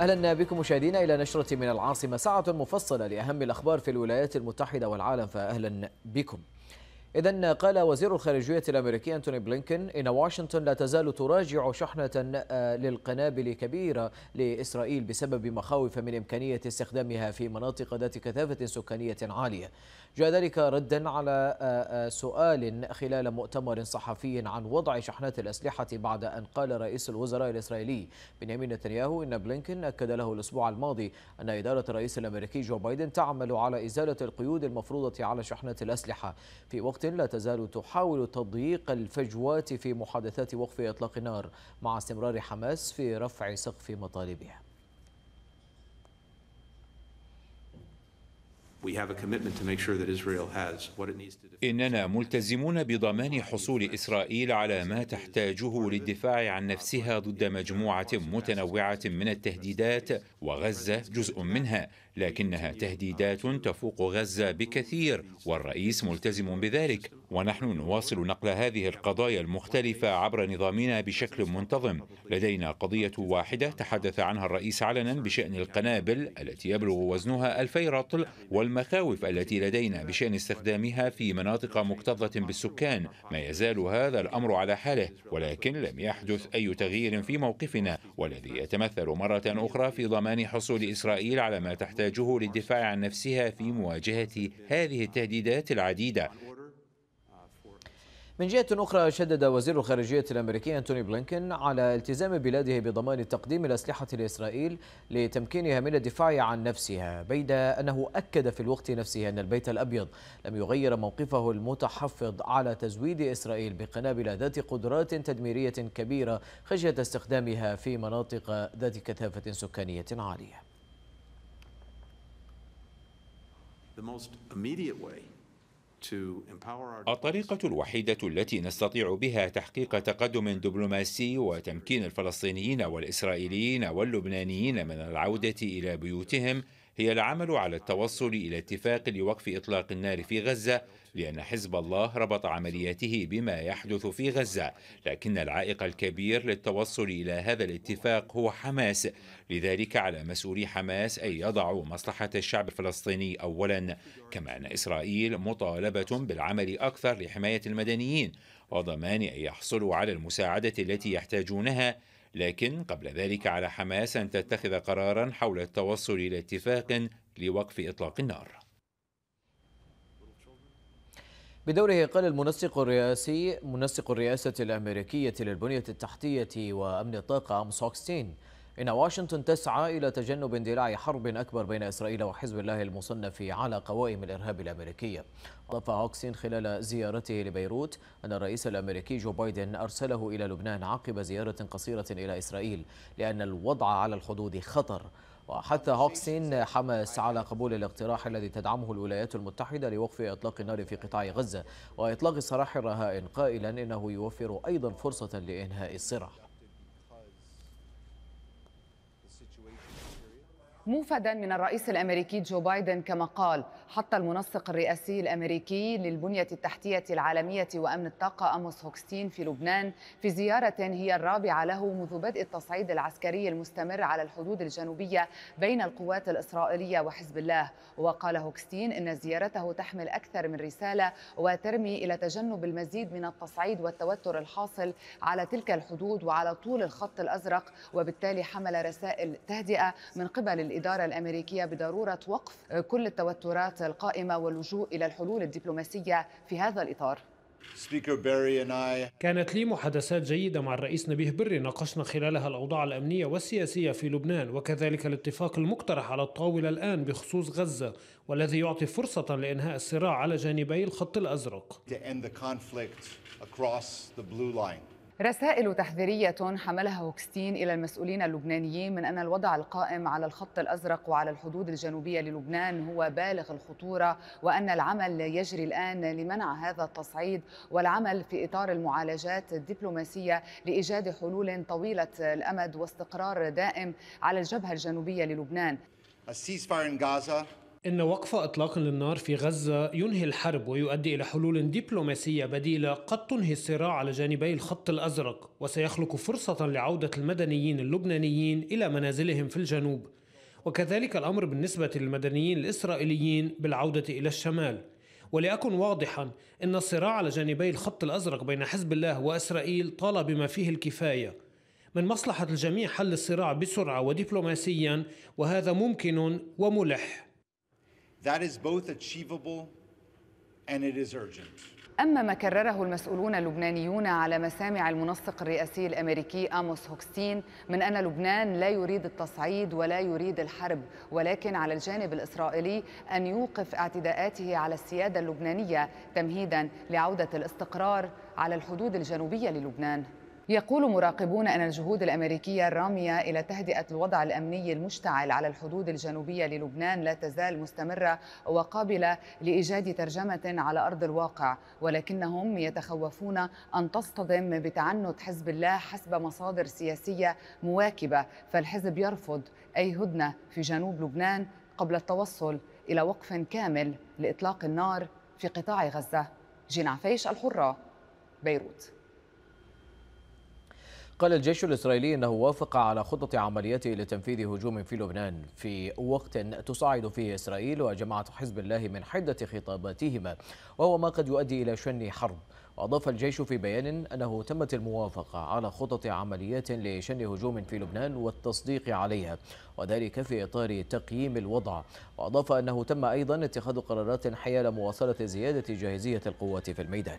أهلا بكم مشاهدينا إلى نشرة من العاصمة ساعة مفصلة لأهم الأخبار في الولايات المتحدة والعالم فأهلا بكم إذا قال وزير الخارجية الأمريكي أنتوني بلينكن إن واشنطن لا تزال تراجع شحنة آه، للقنابل كبيرة لإسرائيل بسبب مخاوف من إمكانية استخدامها في مناطق ذات كثافة سكانية عالية جاء ذلك ردا على آه، آه، سؤال خلال مؤتمر صحفي عن وضع شحنات الأسلحة بعد أن قال رئيس الوزراء الإسرائيلي بنيامين نتنياهو إن بلينكن أكد له الأسبوع الماضي أن إدارة الرئيس الأمريكي جو بايدن تعمل على إزالة القيود المفروضة على شحنات الأسلحة في وقت لا تزال تحاول تضييق الفجوات في محادثات وقف إطلاق النار مع استمرار حماس في رفع سقف مطالبها إننا ملتزمون بضمان حصول إسرائيل على ما تحتاجه للدفاع عن نفسها ضد مجموعة متنوعة من التهديدات وغزة جزء منها لكنها تهديدات تفوق غزة بكثير والرئيس ملتزم بذلك ونحن نواصل نقل هذه القضايا المختلفة عبر نظامنا بشكل منتظم لدينا قضية واحدة تحدث عنها الرئيس علنا بشأن القنابل التي يبلغ وزنها ألفي رطل والمخاوف التي لدينا بشأن استخدامها في مناطق مكتظة بالسكان ما يزال هذا الأمر على حاله ولكن لم يحدث أي تغيير في موقفنا والذي يتمثل مرة أخرى في ضمان حصول إسرائيل على ما تحتاج تحتاجه للدفاع عن نفسها في مواجهة هذه التهديدات العديدة من جهة أخرى شدد وزير الخارجية الأمريكي أنتوني بلينكن على التزام بلاده بضمان تقديم الأسلحة لإسرائيل لتمكينها من الدفاع عن نفسها بيد أنه أكد في الوقت نفسه أن البيت الأبيض لم يغير موقفه المتحفظ على تزويد إسرائيل بقنابل ذات قدرات تدميرية كبيرة خشية استخدامها في مناطق ذات كثافة سكانية عالية الطريقة الوحيدة التي نستطيع بها تحقيق تقدم دبلوماسي وتمكين الفلسطينيين والإسرائيليين واللبنانيين من العودة إلى بيوتهم هي العمل على التوصل إلى اتفاق لوقف إطلاق النار في غزة لأن حزب الله ربط عملياته بما يحدث في غزة لكن العائق الكبير للتوصل إلى هذا الاتفاق هو حماس لذلك على مسؤولي حماس أن يضعوا مصلحة الشعب الفلسطيني أولا كما أن إسرائيل مطالبة بالعمل أكثر لحماية المدنيين وضمان أن يحصلوا على المساعدة التي يحتاجونها لكن قبل ذلك على حماس أن تتخذ قرارا حول التوصل إلى اتفاق لوقف إطلاق النار بدوره قال المنسق الرئاسي منسق الرئاسة الأمريكية للبنية التحتية وأمن الطاقة مسوكستين إن واشنطن تسعى إلى تجنب اندلاع حرب أكبر بين إسرائيل وحزب الله المصنف على قوائم الإرهاب الأمريكية أضاف هوكسين خلال زيارته لبيروت أن الرئيس الأمريكي جو بايدن أرسله إلى لبنان عقب زيارة قصيرة إلى إسرائيل لأن الوضع على الحدود خطر وحتى هوكسين حماس على قبول الاقتراح الذي تدعمه الولايات المتحدة لوقف إطلاق النار في قطاع غزة وإطلاق سراح الرهائن قائلا إنه يوفر أيضا فرصة لإنهاء الصراع موفدا من الرئيس الامريكي جو بايدن كما قال حط المنسق الرئاسي الامريكي للبنيه التحتيه العالميه وامن الطاقه اموس هوكستين في لبنان في زياره هي الرابعه له منذ بدء التصعيد العسكري المستمر على الحدود الجنوبيه بين القوات الاسرائيليه وحزب الله وقال هوكستين ان زيارته تحمل اكثر من رساله وترمي الى تجنب المزيد من التصعيد والتوتر الحاصل على تلك الحدود وعلى طول الخط الازرق وبالتالي حمل رسائل تهدئه من قبل الاداره الامريكيه بضروره وقف كل التوترات القائمة واللجوء إلى الحلول الدبلوماسية في هذا الإطار؟ كانت لي محادثات جيدة مع الرئيس نبيه بري ناقشنا خلالها الأوضاع الأمنية والسياسية في لبنان وكذلك الاتفاق المقترح على الطاولة الآن بخصوص غزة والذي يعطي فرصة لإنهاء الصراع على جانبي الخط الأزرق. رسائل تحذيرية حملها هوكستين إلى المسؤولين اللبنانيين من أن الوضع القائم على الخط الأزرق وعلى الحدود الجنوبية للبنان هو بالغ الخطورة وأن العمل يجري الآن لمنع هذا التصعيد والعمل في إطار المعالجات الدبلوماسية لإيجاد حلول طويلة الأمد واستقرار دائم على الجبهة الجنوبية للبنان. إن وقف إطلاق للنار في غزة ينهي الحرب ويؤدي إلى حلول دبلوماسية بديلة قد تنهي الصراع على جانبي الخط الأزرق وسيخلق فرصة لعودة المدنيين اللبنانيين إلى منازلهم في الجنوب وكذلك الأمر بالنسبة للمدنيين الإسرائيليين بالعودة إلى الشمال ولأكن واضحا إن الصراع على جانبي الخط الأزرق بين حزب الله وإسرائيل طال بما فيه الكفاية من مصلحة الجميع حل الصراع بسرعة ودبلوماسيا وهذا ممكن وملح That is both achievable and it is urgent. أما ما كرره المسؤولون اللبنانيون على مسامع المنسق الرئاسي الأمريكي آموس هوكستين من أن لبنان لا يريد التصعيد ولا يريد الحرب ولكن على الجانب الإسرائيلي أن يوقف اعتداءاته على السيادة اللبنانية تمهيدا لعودة الاستقرار على الحدود الجنوبية للبنان يقول مراقبون أن الجهود الأمريكية الرامية إلى تهدئة الوضع الأمني المشتعل على الحدود الجنوبية للبنان لا تزال مستمرة وقابلة لإيجاد ترجمة على أرض الواقع ولكنهم يتخوفون أن تصطدم بتعنت حزب الله حسب مصادر سياسية مواكبة فالحزب يرفض أي هدنة في جنوب لبنان قبل التوصل إلى وقف كامل لإطلاق النار في قطاع غزة جين عفيش الحرة بيروت قال الجيش الإسرائيلي أنه وافق على خطة عملياته لتنفيذ هجوم في لبنان في وقت تصعد فيه إسرائيل وجماعة حزب الله من حدة خطاباتهما وهو ما قد يؤدي إلى شن حرب وأضاف الجيش في بيان أنه تمت الموافقة على خطة عمليات لشن هجوم في لبنان والتصديق عليها وذلك في إطار تقييم الوضع وأضاف أنه تم أيضا اتخاذ قرارات حيال مواصلة زيادة جاهزية القوات في الميدان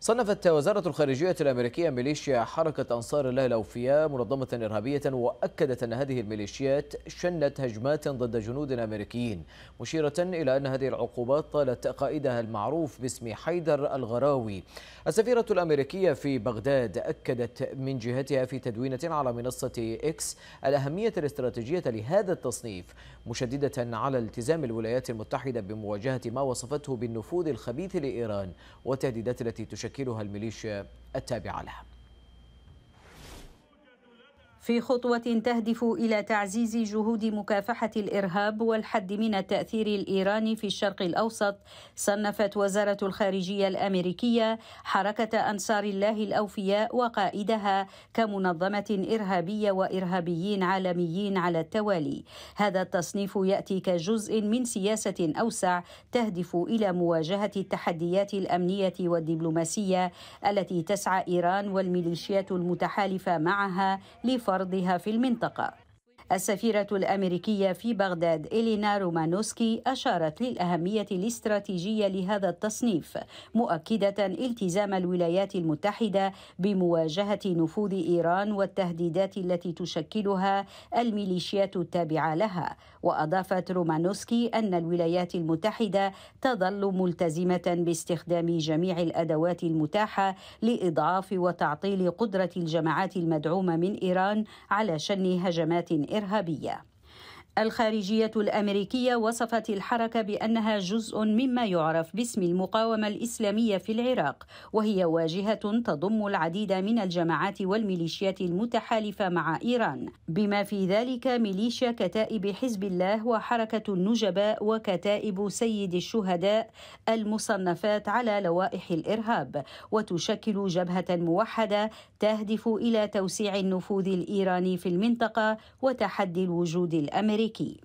صنفت وزارة الخارجية الأمريكية ميليشيا حركة أنصار الله الأوفياء منظمة إرهابية وأكدت أن هذه الميليشيات شنت هجمات ضد جنود أمريكيين مشيرة إلى أن هذه العقوبات طالت قائدها المعروف باسم حيدر الغراوي السفيرة الأمريكية في بغداد أكدت من جهتها في تدوينة على منصة إكس الأهمية الاستراتيجية لهذا التصنيف مشددة على التزام الولايات المتحدة بمواجهة ما وصفته بالنفوذ الخبيث لإيران والتهديدات التي تشكل تشكلها الميليشيا التابعة لها في خطوة تهدف إلى تعزيز جهود مكافحة الإرهاب والحد من التأثير الإيراني في الشرق الأوسط صنفت وزارة الخارجية الأمريكية حركة أنصار الله الأوفياء وقائدها كمنظمة إرهابية وإرهابيين عالميين على التوالي هذا التصنيف يأتي كجزء من سياسة أوسع تهدف إلى مواجهة التحديات الأمنية والدبلوماسية التي تسعى إيران والميليشيات المتحالفة معها لفرض وعرضها في المنطقة السفيرة الأمريكية في بغداد إلينا رومانوسكي أشارت للأهمية الاستراتيجية لهذا التصنيف مؤكدة التزام الولايات المتحدة بمواجهة نفوذ إيران والتهديدات التي تشكلها الميليشيات التابعة لها وأضافت رومانوسكي أن الولايات المتحدة تظل ملتزمة باستخدام جميع الأدوات المتاحة لإضعاف وتعطيل قدرة الجماعات المدعومة من إيران على شن هجمات الارهابيه الخارجية الأمريكية وصفت الحركة بأنها جزء مما يعرف باسم المقاومة الإسلامية في العراق وهي واجهة تضم العديد من الجماعات والميليشيات المتحالفة مع إيران بما في ذلك ميليشيا كتائب حزب الله وحركة النجباء وكتائب سيد الشهداء المصنفات على لوائح الإرهاب وتشكل جبهة موحدة تهدف إلى توسيع النفوذ الإيراني في المنطقة وتحدي الوجود الأمريكي shaky.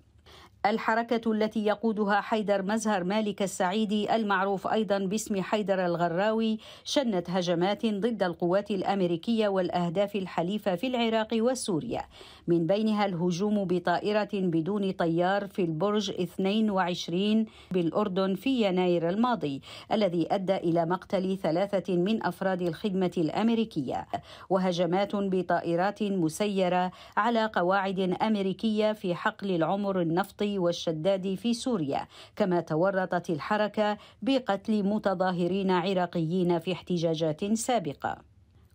الحركة التي يقودها حيدر مزهر مالك السعيدي المعروف أيضا باسم حيدر الغراوي شنت هجمات ضد القوات الأمريكية والأهداف الحليفة في العراق وسوريا من بينها الهجوم بطائرة بدون طيار في البرج 22 بالأردن في يناير الماضي الذي أدى إلى مقتل ثلاثة من أفراد الخدمة الأمريكية وهجمات بطائرات مسيرة على قواعد أمريكية في حقل العمر النفطي الحربي والشداد في سوريا كما تورطت الحركه بقتل متظاهرين عراقيين في احتجاجات سابقه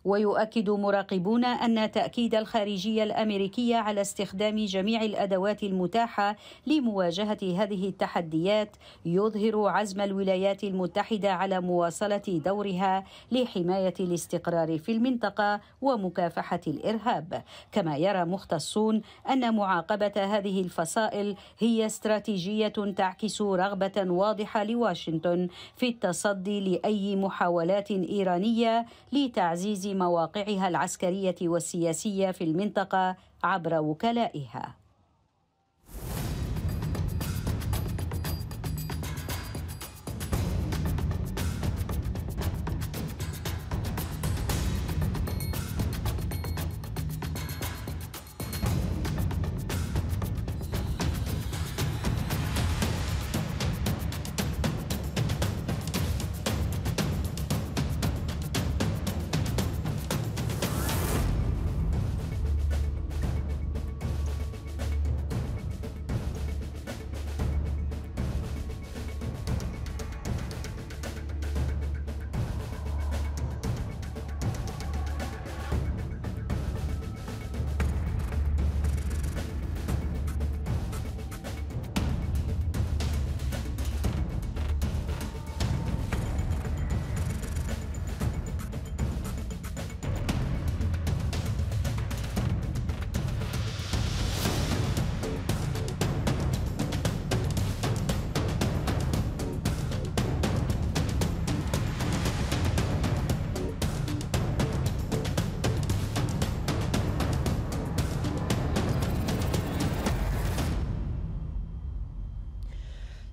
ويؤكد مراقبون أن تأكيد الخارجية الأمريكية على استخدام جميع الأدوات المتاحة لمواجهة هذه التحديات يظهر عزم الولايات المتحدة على مواصلة دورها لحماية الاستقرار في المنطقة ومكافحة الإرهاب كما يرى مختصون أن معاقبة هذه الفصائل هي استراتيجية تعكس رغبة واضحة لواشنطن في التصدي لأي محاولات إيرانية لتعزيز مواقعها العسكريه والسياسيه في المنطقه عبر وكلائها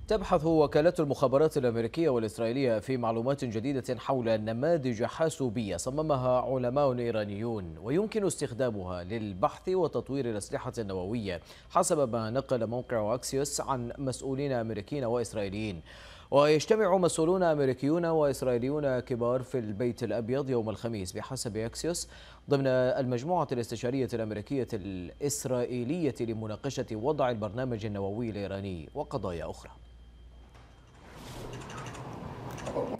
تبحث وكالة المخابرات الأمريكية والإسرائيلية في معلومات جديدة حول نماذج حاسوبية صممها علماء إيرانيون ويمكن استخدامها للبحث وتطوير الأسلحة النووية حسب ما نقل موقع أكسيوس عن مسؤولين أمريكيين وإسرائيليين ويجتمع مسؤولون أمريكيون وإسرائيليون كبار في البيت الأبيض يوم الخميس بحسب أكسيوس ضمن المجموعة الاستشارية الأمريكية الإسرائيلية لمناقشة وضع البرنامج النووي الإيراني وقضايا أخرى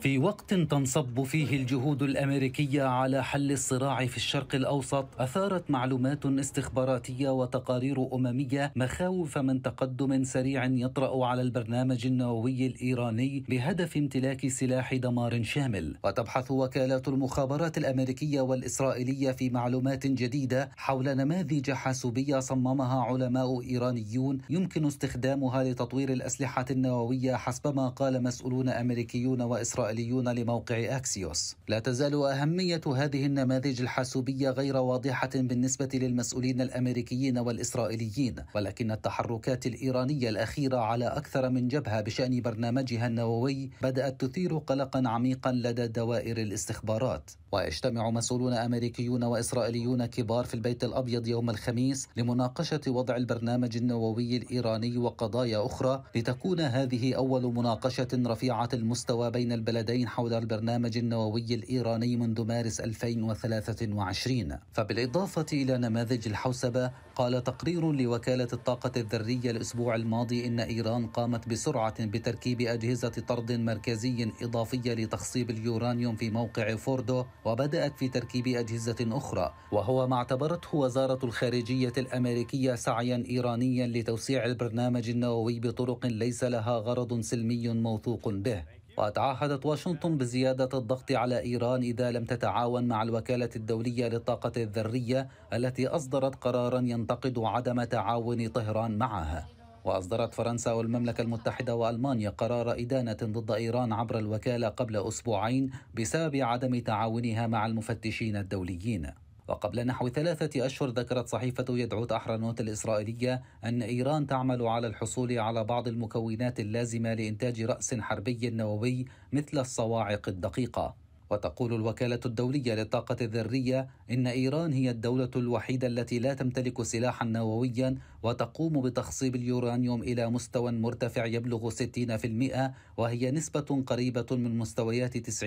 في وقت تنصب فيه الجهود الامريكيه على حل الصراع في الشرق الاوسط اثارت معلومات استخباراتيه وتقارير امميه مخاوف من تقدم سريع يطرا على البرنامج النووي الايراني بهدف امتلاك سلاح دمار شامل وتبحث وكالات المخابرات الامريكيه والاسرائيليه في معلومات جديده حول نماذج حاسوبيه صممها علماء ايرانيون يمكن استخدامها لتطوير الاسلحه النوويه حسب ما قال مسؤولون امريكيون وإسرائيليون الإسرائيليون لموقع أكسيوس لا تزال أهمية هذه النماذج الحاسوبية غير واضحة بالنسبة للمسؤولين الأمريكيين والإسرائيليين ولكن التحركات الإيرانية الأخيرة على أكثر من جبهة بشأن برنامجها النووي بدأت تثير قلقا عميقا لدى دوائر الاستخبارات ويجتمع مسؤولون أمريكيون وإسرائيليون كبار في البيت الأبيض يوم الخميس لمناقشة وضع البرنامج النووي الإيراني وقضايا أخرى لتكون هذه أول مناقشة رفيعة المستوى بين البلدين حول البرنامج النووي الإيراني منذ مارس 2023 فبالإضافة إلى نماذج الحوسبة قال تقرير لوكالة الطاقة الذرية الأسبوع الماضي إن إيران قامت بسرعة بتركيب أجهزة طرد مركزي إضافية لتخصيب اليورانيوم في موقع فوردو وبدأت في تركيب أجهزة أخرى وهو ما اعتبرته وزارة الخارجية الأمريكية سعيا إيرانيا لتوسيع البرنامج النووي بطرق ليس لها غرض سلمي موثوق به وتعهدت واشنطن بزيادة الضغط على إيران إذا لم تتعاون مع الوكالة الدولية للطاقة الذرية التي أصدرت قرارا ينتقد عدم تعاون طهران معها وأصدرت فرنسا والمملكة المتحدة وألمانيا قرار إدانة ضد إيران عبر الوكالة قبل أسبوعين بسبب عدم تعاونها مع المفتشين الدوليين وقبل نحو ثلاثة أشهر ذكرت صحيفة يدعو أحرنوت الإسرائيلية أن إيران تعمل على الحصول على بعض المكونات اللازمة لإنتاج رأس حربي نووي مثل الصواعق الدقيقة وتقول الوكالة الدولية للطاقة الذرية إن إيران هي الدولة الوحيدة التي لا تمتلك سلاحا نوويا وتقوم بتخصيب اليورانيوم إلى مستوى مرتفع يبلغ 60% وهي نسبة قريبة من مستويات 90%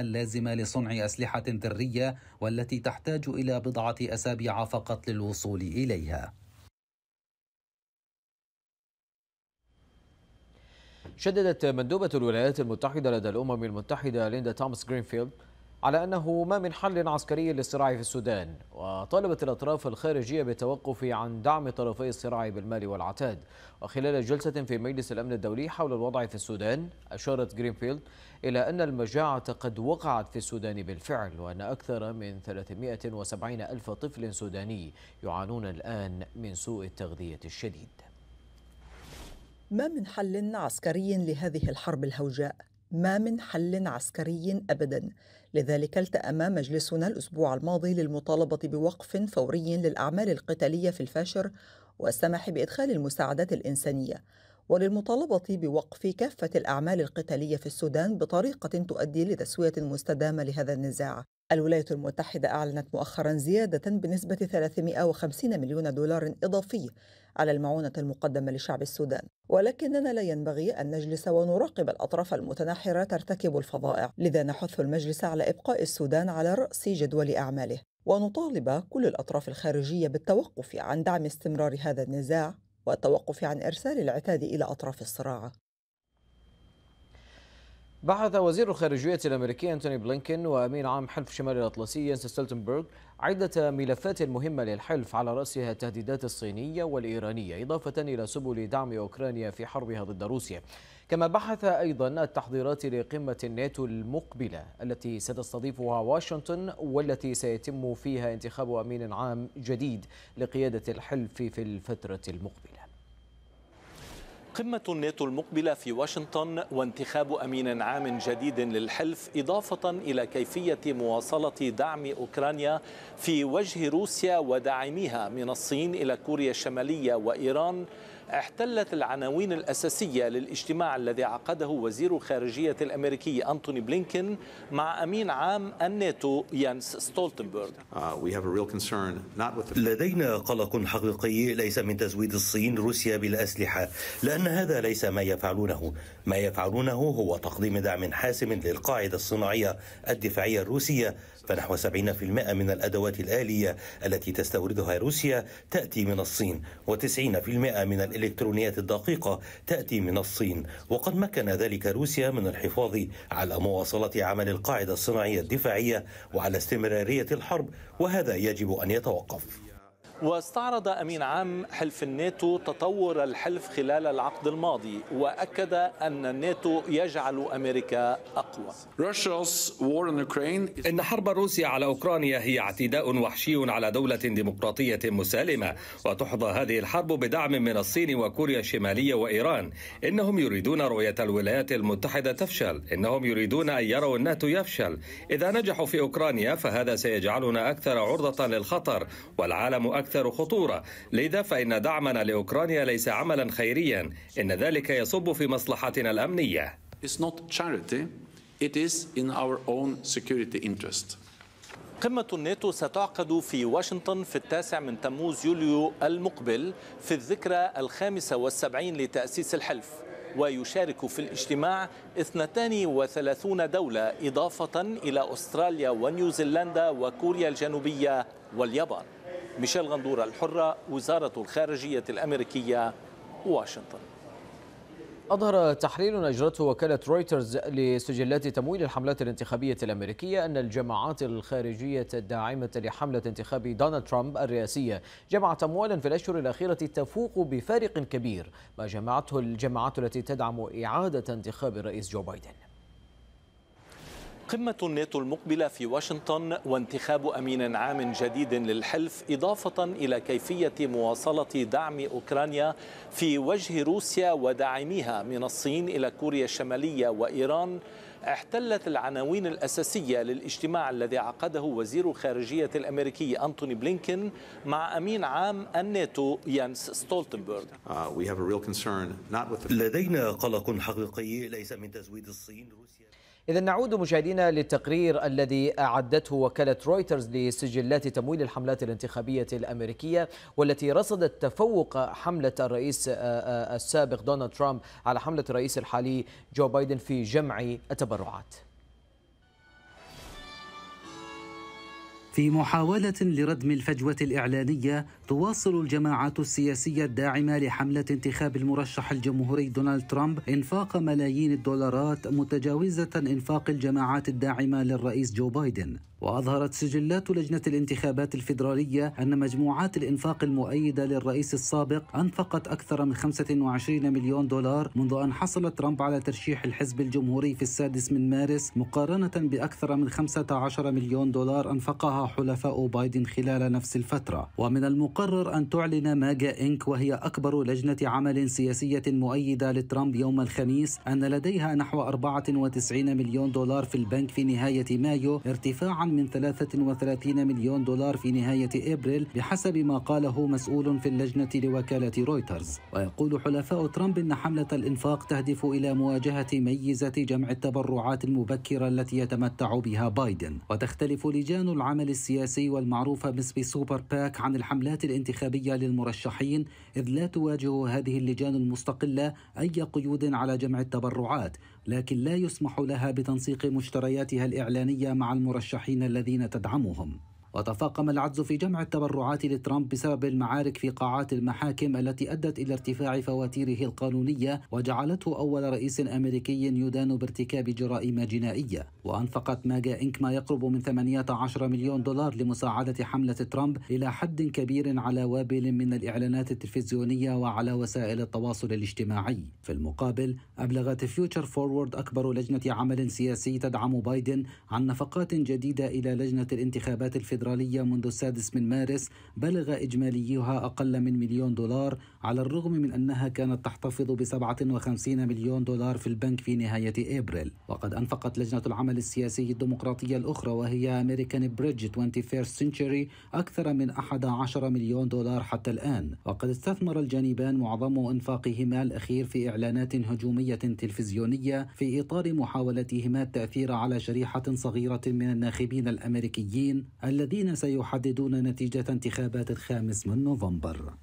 اللازمة لصنع أسلحة ذرية والتي تحتاج إلى بضعة أسابيع فقط للوصول إليها. شددت مندوبة الولايات المتحدة لدى الأمم المتحدة ليندا توماس جرينفيلد على أنه ما من حل عسكري للصراع في السودان وطالبت الأطراف الخارجية بالتوقف عن دعم طرفي الصراع بالمال والعتاد وخلال جلسة في مجلس الأمن الدولي حول الوضع في السودان أشارت جرينفيلد إلى أن المجاعة قد وقعت في السودان بالفعل وأن أكثر من 370 ألف طفل سوداني يعانون الآن من سوء التغذية الشديد ما من حل عسكري لهذه الحرب الهوجاء ما من حل عسكري ابدا لذلك التأم مجلسنا الأسبوع الماضي للمطالبة بوقف فوري للأعمال القتالية في الفاشر والسماح بإدخال المساعدات الإنسانية وللمطالبة بوقف كافة الأعمال القتالية في السودان بطريقة تؤدي لتسوية مستدامة لهذا النزاع الولايات المتحدة أعلنت مؤخرا زيادة بنسبة 350 مليون دولار إضافي على المعونة المقدمة لشعب السودان ولكننا لا ينبغي أن نجلس ونراقب الأطراف المتناحرة ترتكب الفظائع لذا نحث المجلس على إبقاء السودان على رأس جدول أعماله ونطالب كل الأطراف الخارجية بالتوقف عن دعم استمرار هذا النزاع والتوقف عن إرسال العتاد إلى أطراف الصراع بعث وزير الخارجية الأمريكي أنتوني بلينكين وأمين عام حلف شمال الأطلسي ينس ستلتنبرغ عدة ملفات مهمة للحلف على رأسها التهديدات الصينية والإيرانية إضافة إلى سبل دعم أوكرانيا في حربها ضد روسيا كما بحث أيضا التحضيرات لقمة الناتو المقبلة التي ستستضيفها واشنطن والتي سيتم فيها انتخاب أمين عام جديد لقيادة الحلف في الفترة المقبلة قمة الناتو المقبلة في واشنطن وانتخاب أمين عام جديد للحلف إضافة إلى كيفية مواصلة دعم أوكرانيا في وجه روسيا وداعميها من الصين إلى كوريا الشمالية وإيران احتلت العناوين الأساسية للاجتماع الذي عقده وزير الخارجية الأمريكي أنتوني بلينكين مع أمين عام الناتو يانس ستولتنبرغ uh, لدينا قلق حقيقي ليس من تزويد الصين روسيا بالأسلحة لأن هذا ليس ما يفعلونه ما يفعلونه هو تقديم دعم حاسم للقاعدة الصناعية الدفاعية الروسية فنحو 70% من الأدوات الآلية التي تستوردها روسيا تأتي من الصين و90% من الإلكترونيات الدقيقة تأتي من الصين وقد مكن ذلك روسيا من الحفاظ على مواصلة عمل القاعدة الصناعية الدفاعية وعلى استمرارية الحرب وهذا يجب أن يتوقف واستعرض أمين عام حلف الناتو تطور الحلف خلال العقد الماضي وأكد أن الناتو يجعل أمريكا أقوى إن حرب روسيا على أوكرانيا هي اعتداء وحشي على دولة ديمقراطية مسالمة وتحظى هذه الحرب بدعم من الصين وكوريا الشمالية وإيران إنهم يريدون رؤية الولايات المتحدة تفشل إنهم يريدون أن يروا الناتو يفشل إذا نجحوا في أوكرانيا فهذا سيجعلنا أكثر عرضة للخطر والعالم أكثر أكثر خطورة لذا فإن دعمنا لأوكرانيا ليس عملا خيريا إن ذلك يصب في مصلحتنا الأمنية قمة الناتو ستعقد في واشنطن في التاسع من تموز يوليو المقبل في الذكرى الخامسة والسبعين لتأسيس الحلف ويشارك في الاجتماع 32 دولة إضافة إلى أستراليا ونيوزيلندا وكوريا الجنوبية واليابان ميشيل غندورة الحرة وزارة الخارجية الأمريكية واشنطن أظهر تحرير أجرته وكالة رويترز لسجلات تمويل الحملات الانتخابية الأمريكية أن الجماعات الخارجية الداعمة لحملة انتخاب دونالد ترامب الرئاسية جمعت أموالا في الأشهر الأخيرة تفوق بفارق كبير ما جمعته الجماعات التي تدعم إعادة انتخاب الرئيس جو بايدن قمة الناتو المقبلة في واشنطن وانتخاب أمين عام جديد للحلف إضافة إلى كيفية مواصلة دعم أوكرانيا في وجه روسيا وداعميها من الصين إلى كوريا الشمالية وإيران احتلت العناوين الأساسية للاجتماع الذي عقده وزير الخارجية الأمريكي أنتوني بلينكين مع أمين عام الناتو يانس ستولتنبرغ uh, لدينا قلق حقيقي ليس من تزويد الصين روسيا إذا نعود مشاهدينا للتقرير الذي أعدته وكالة رويترز لسجلات تمويل الحملات الانتخابية الأمريكية والتي رصدت تفوق حملة الرئيس آه، آه، السابق دونالد ترامب على حملة الرئيس الحالي جو بايدن في جمع التبرعات في محاولة لردم الفجوة الإعلانية تواصل الجماعات السياسية الداعمة لحملة انتخاب المرشح الجمهوري دونالد ترامب إنفاق ملايين الدولارات متجاوزة إنفاق الجماعات الداعمة للرئيس جو بايدن وأظهرت سجلات لجنة الانتخابات الفيدرالية أن مجموعات الإنفاق المؤيدة للرئيس السابق أنفقت أكثر من 25 مليون دولار منذ أن حصل ترامب على ترشيح الحزب الجمهوري في السادس من مارس مقارنة بأكثر من 15 مليون دولار أنفقها حلفاء بايدن خلال نفس الفترة ومن المقارنة تقرر أن تعلن ماجا إنك وهي أكبر لجنة عمل سياسية مؤيدة لترامب يوم الخميس أن لديها نحو 94 مليون دولار في البنك في نهاية مايو ارتفاعا من 33 مليون دولار في نهاية إبريل بحسب ما قاله مسؤول في اللجنة لوكالة رويترز ويقول حلفاء ترامب إن حملة الإنفاق تهدف إلى مواجهة ميزة جمع التبرعات المبكرة التي يتمتع بها بايدن وتختلف لجان العمل السياسي والمعروفة باسم سوبر باك عن الحملات الانتخابية للمرشحين إذ لا تواجه هذه اللجان المستقلة أي قيود على جمع التبرعات لكن لا يسمح لها بتنسيق مشترياتها الإعلانية مع المرشحين الذين تدعمهم وتفاقم العجز في جمع التبرعات لترامب بسبب المعارك في قاعات المحاكم التي أدت إلى ارتفاع فواتيره القانونية وجعلته أول رئيس أمريكي يدان بارتكاب جرائم جنائية وأنفقت ماجا إنك ما يقرب من 18 مليون دولار لمساعدة حملة ترامب إلى حد كبير على وابل من الإعلانات التلفزيونية وعلى وسائل التواصل الاجتماعي في المقابل أبلغت فيوتشر فورورد أكبر لجنة عمل سياسي تدعم بايدن عن نفقات جديدة إلى لجنة الانتخابات الفيدرالية الفيدرالية منذ السادس من مارس بلغ إجماليها أقل من مليون دولار على الرغم من أنها كانت تحتفظ ب 57 مليون دولار في البنك في نهاية إبريل وقد أنفقت لجنة العمل السياسي الديمقراطية الأخرى وهي أمريكان بريدج 21 Century أكثر من 11 مليون دولار حتى الآن وقد استثمر الجانبان معظم إنفاقهما الأخير في إعلانات هجومية تلفزيونية في إطار محاولتهما التأثير على شريحة صغيرة من الناخبين الأمريكيين الذين الذين سيحددون نتيجة انتخابات الخامس من نوفمبر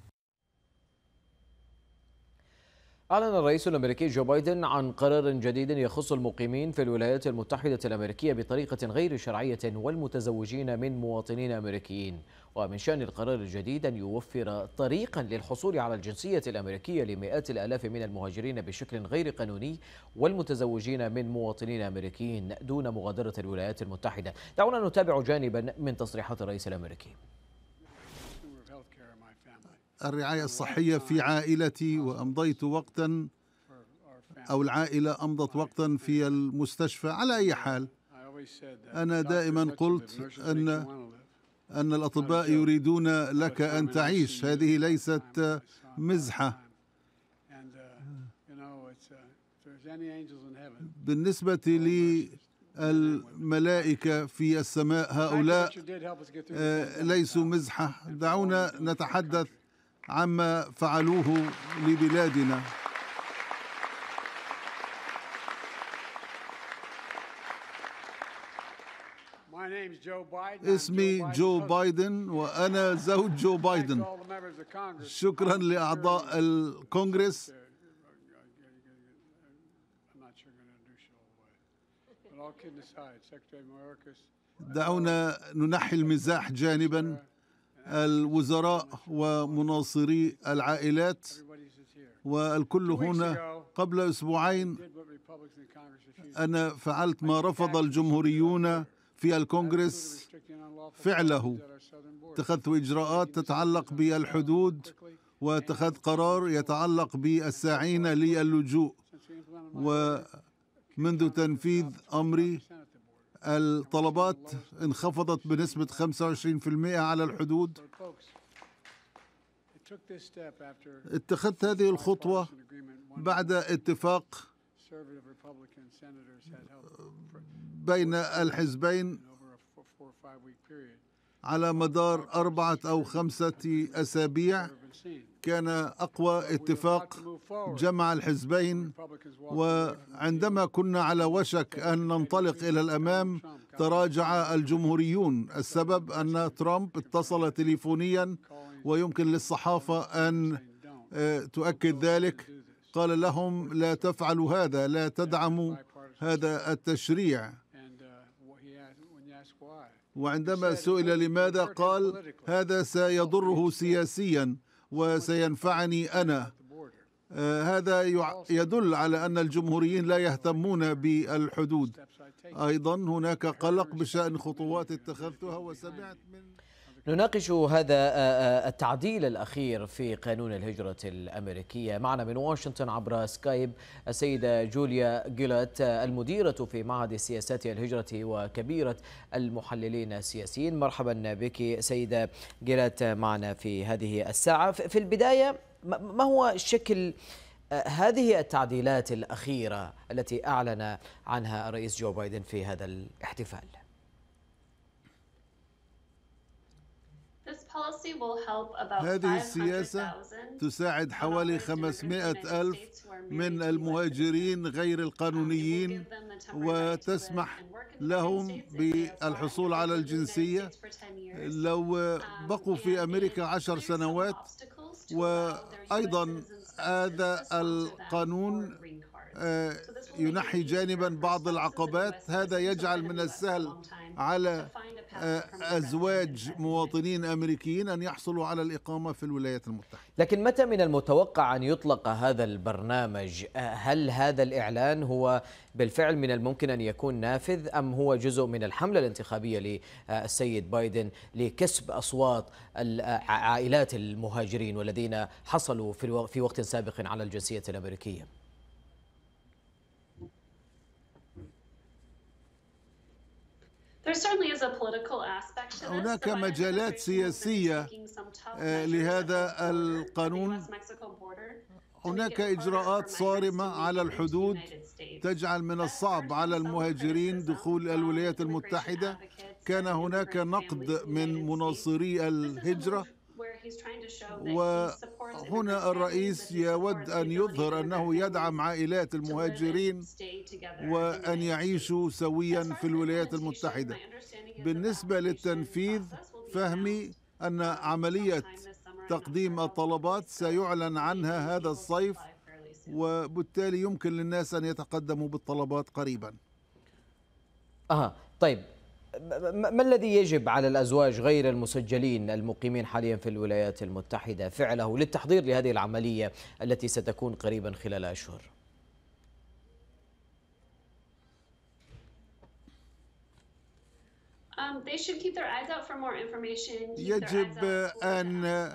أعلن الرئيس الأمريكي جو بايدن عن قرار جديد يخص المقيمين في الولايات المتحدة الأمريكية بطريقة غير شرعية والمتزوجين من مواطنين أمريكيين ومن شأن القرار الجديد أن يوفر طريقا للحصول على الجنسية الأمريكية لمئات الآلاف من المهاجرين بشكل غير قانوني والمتزوجين من مواطنين أمريكيين دون مغادرة الولايات المتحدة دعونا نتابع جانبا من تصريحات الرئيس الأمريكي الرعاية الصحية في عائلتي وأمضيت وقتا أو العائلة أمضت وقتا في المستشفى على أي حال أنا دائما قلت أن أن الأطباء يريدون لك أن تعيش هذه ليست مزحة بالنسبة لي الملائكة في السماء هؤلاء آه، ليسوا مزحة دعونا نتحدث عما فعلوه لبلادنا اسمي جو بايدن وأنا زوج جو بايدن شكرا لأعضاء الكونغرس دعونا ننحي المزاح جانبا الوزراء ومناصري العائلات والكل هنا قبل أسبوعين أنا فعلت ما رفض الجمهوريون في الكونغرس فعله اتخذت إجراءات تتعلق بالحدود واتخذت قرار يتعلق بالساعين للجوء ومنذ تنفيذ أمري الطلبات انخفضت بنسبة 25% على الحدود اتخذت هذه الخطوة بعد اتفاق بين الحزبين على مدار أربعة أو خمسة أسابيع كان أقوى اتفاق جمع الحزبين وعندما كنا على وشك أن ننطلق إلى الأمام تراجع الجمهوريون السبب أن ترامب اتصل تليفونيا ويمكن للصحافة أن آه، تؤكد ذلك قال لهم لا تفعلوا هذا لا تدعموا هذا التشريع وعندما سئل لماذا قال هذا سيضره سياسيا وسينفعني أنا آه، هذا يدل على أن الجمهوريين لا يهتمون بالحدود أيضا هناك قلق بشأن خطوات اتخذتها وسمعت من نناقش هذا آه، آه، التعديل الأخير في قانون الهجرة الأمريكية معنا من واشنطن عبر سكايب السيدة جوليا جيلات آه، المديرة في معهد السياسات الهجرة وكبيرة المحللين السياسيين مرحبا بك سيدة جيلات معنا في هذه الساعة في البداية ما هو شكل هذه التعديلات الأخيرة التي أعلن عنها الرئيس جو بايدن في هذا الاحتفال هذه السياسة تساعد حوالي 500 ألف من المهاجرين غير um, القانونيين وتسمح لهم بالحصول على الجنسية لو um, بقوا في أمريكا عشر سنوات وأيضا هذا القانون آه، ينحي جانبا بعض العقبات هذا يجعل من السهل على أزواج مواطنين أمريكيين أن يحصلوا على الإقامة في الولايات المتحدة لكن متى من المتوقع أن يطلق هذا البرنامج أه، هل هذا الإعلان هو بالفعل من الممكن أن يكون نافذ أم هو جزء من الحملة الانتخابية للسيد بايدن لكسب أصوات عائلات المهاجرين والذين حصلوا في وقت سابق على الجنسية الأمريكية هناك مجالات سياسية آه، لهذا القانون هناك إجراءات صارمة على الحدود تجعل من الصعب على المهاجرين دخول الولايات المتحدة كان هناك نقد من مناصري الهجرة وهنا الرئيس يود أن يظهر أنه يدعم عائلات المهاجرين وأن يعيشوا سويا في الولايات المتحدة بالنسبة للتنفيذ فهمي أن عملية تقديم الطلبات سيعلن عنها هذا الصيف وبالتالي يمكن للناس أن يتقدموا بالطلبات قريبا أها طيب ما الذي يجب على الأزواج غير المسجلين المقيمين حاليا في الولايات المتحدة فعله للتحضير لهذه العملية التي ستكون قريبا خلال أشهر؟ يجب أن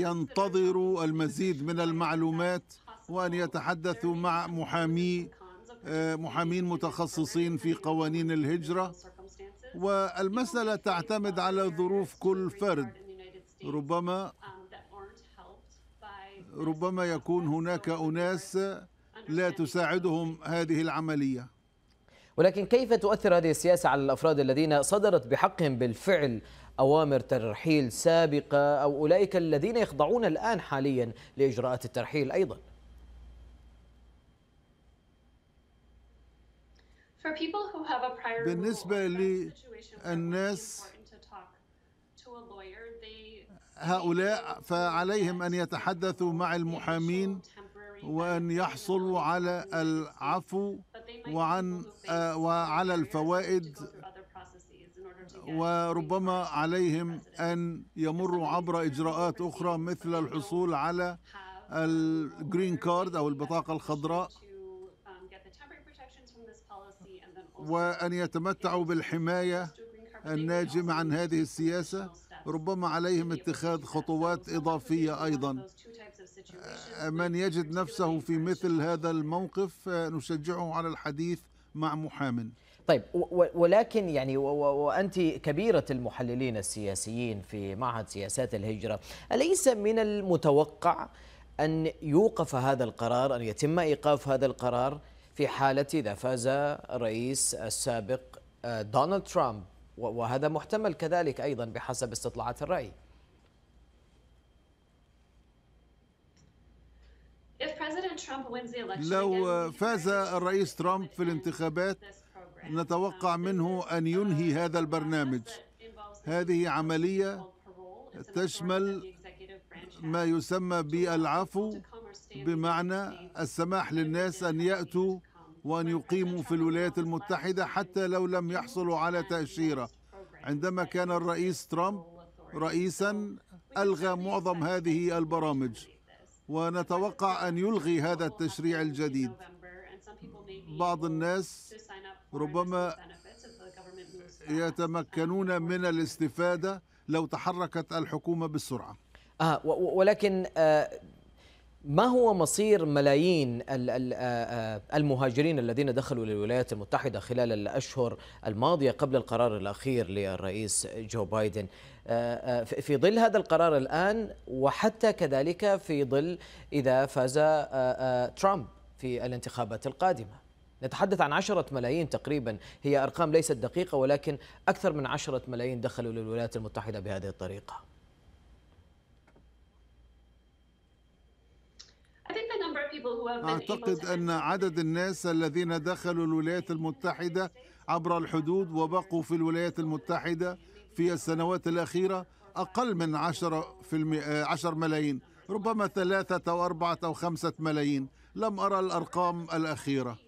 ينتظروا المزيد من المعلومات وأن يتحدثوا مع محامي محامين متخصصين في قوانين الهجرة والمسألة تعتمد على ظروف كل فرد ربما ربما يكون هناك أناس لا تساعدهم هذه العملية ولكن كيف تؤثر هذه السياسة على الأفراد الذين صدرت بحقهم بالفعل أوامر ترحيل سابقة أو أولئك الذين يخضعون الآن حاليا لإجراءات الترحيل أيضاً بالنسبة للناس هؤلاء فعليهم أن يتحدثوا مع المحامين وأن يحصلوا على العفو وعن آه، وعلى الفوائد وربما عليهم أن يمروا عبر إجراءات أخرى مثل الحصول على الجرين كارد أو البطاقة الخضراء وأن يتمتعوا بالحماية الناجمة عن هذه السياسة ربما عليهم اتخاذ خطوات إضافية أيضا آه، من يجد نفسه في مثل هذا الموقف آه، نشجعه على الحديث مع محام طيب ولكن يعني وانت كبيره المحللين السياسيين في معهد سياسات الهجره اليس من المتوقع ان يوقف هذا القرار ان يتم ايقاف هذا القرار في حالة إذا فاز الرئيس السابق آه، دونالد ترامب وهذا محتمل كذلك أيضا بحسب استطلاعات الرأي لو فاز الرئيس ترامب في الانتخابات نتوقع um, منه أن ينهي uh, هذا البرنامج هذه عملية تشمل ما يسمى بالعفو بمعنى السماح للناس أن يأتوا وأن يقيموا في الولايات المتحدة حتى لو لم يحصلوا على تأشيرة عندما كان الرئيس ترامب رئيسا ألغى معظم هذه البرامج ونتوقع أن يلغي هذا التشريع الجديد بعض الناس ربما يتمكنون من الاستفادة لو تحركت الحكومة بسرعة آه ولكن آه ما هو مصير ملايين المهاجرين الذين دخلوا للولايات المتحدة خلال الأشهر الماضية قبل القرار الأخير للرئيس جو بايدن في ظل هذا القرار الآن وحتى كذلك في ظل إذا فاز ترامب في الانتخابات القادمة نتحدث عن عشرة ملايين تقريبا هي أرقام ليست دقيقة ولكن أكثر من عشرة ملايين دخلوا للولايات المتحدة بهذه الطريقة أعتقد أن عدد الناس الذين دخلوا الولايات المتحدة عبر الحدود وبقوا في الولايات المتحدة في السنوات الأخيرة أقل من عشر, في عشر ملايين ربما ثلاثة أو أربعة أو خمسة ملايين لم أرى الأرقام الأخيرة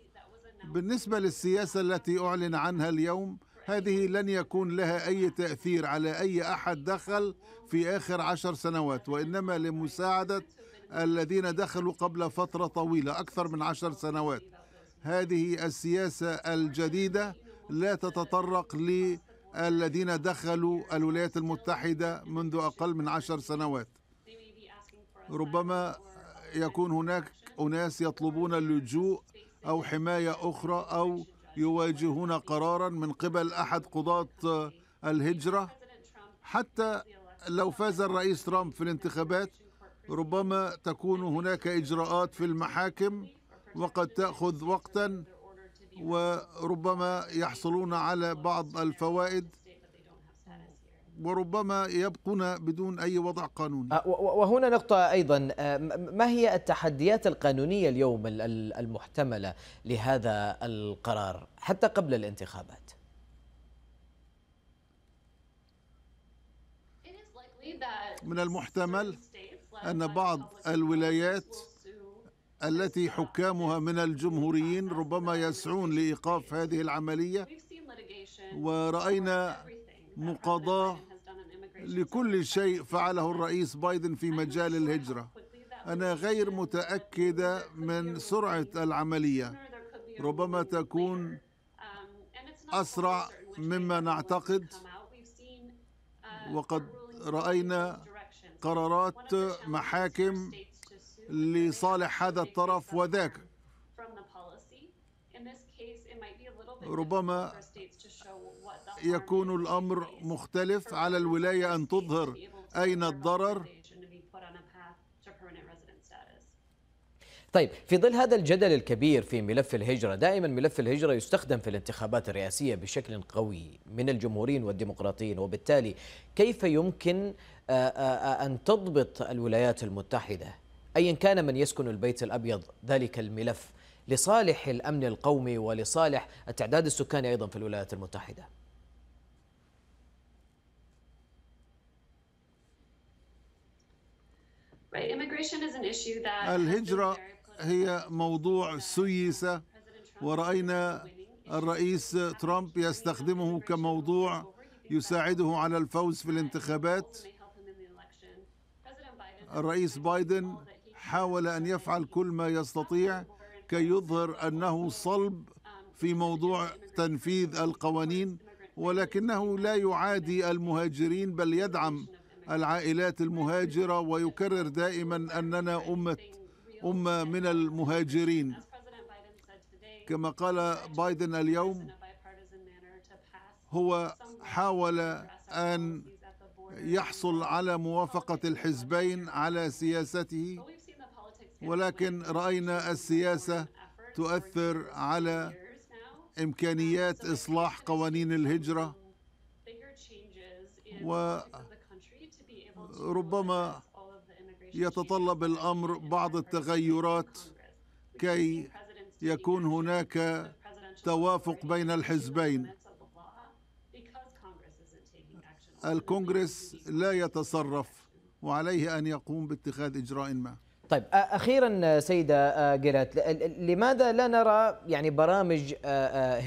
بالنسبة للسياسة التي أعلن عنها اليوم هذه لن يكون لها أي تأثير على أي أحد دخل في آخر عشر سنوات وإنما لمساعدة الذين دخلوا قبل فترة طويلة أكثر من عشر سنوات هذه السياسة الجديدة لا تتطرق للذين دخلوا الولايات المتحدة منذ أقل من عشر سنوات ربما يكون هناك أناس يطلبون اللجوء أو حماية أخرى أو يواجهون قرارا من قبل أحد قضاة الهجرة حتى لو فاز الرئيس ترامب في الانتخابات ربما تكون هناك إجراءات في المحاكم وقد تأخذ وقتا وربما يحصلون على بعض الفوائد وربما يبقون بدون أي وضع قانوني آه، وهنا نقطة أيضا آه، ما هي التحديات القانونية اليوم المحتملة لهذا القرار حتى قبل الانتخابات من المحتمل أن بعض الولايات التي حكامها من الجمهوريين ربما يسعون لإيقاف هذه العملية ورأينا مقاضاة لكل شيء فعله الرئيس بايدن في مجال الهجرة أنا غير متأكدة من سرعة العملية ربما تكون أسرع مما نعتقد وقد رأينا قرارات محاكم لصالح هذا الطرف وذاك ربما يكون الامر مختلف على الولايه ان تظهر اين الضرر طيب في ظل هذا الجدل الكبير في ملف الهجرة دائما ملف الهجرة يستخدم في الانتخابات الرئاسية بشكل قوي من الجمهوريين والديمقراطيين وبالتالي كيف يمكن آه، آه، آه، أن تضبط الولايات المتحدة أيا كان من يسكن البيت الأبيض ذلك الملف لصالح الأمن القومي ولصالح التعداد السكاني أيضا في الولايات المتحدة الهجرة هي موضوع سيسة ورأينا الرئيس ترامب يستخدمه كموضوع يساعده على الفوز في الانتخابات الرئيس بايدن حاول أن يفعل كل ما يستطيع كي يظهر أنه صلب في موضوع تنفيذ القوانين ولكنه لا يعادي المهاجرين بل يدعم العائلات المهاجرة ويكرر دائما أننا أمة أمة من المهاجرين كما قال بايدن اليوم هو حاول أن يحصل على موافقة الحزبين على سياسته ولكن رأينا السياسة تؤثر على إمكانيات إصلاح قوانين الهجرة وربما يتطلب الأمر بعض التغيرات كي يكون هناك توافق بين الحزبين الكونغرس لا يتصرف وعليه أن يقوم باتخاذ إجراء ما طيب أخيرا سيدة جيرات لماذا لا نرى يعني برامج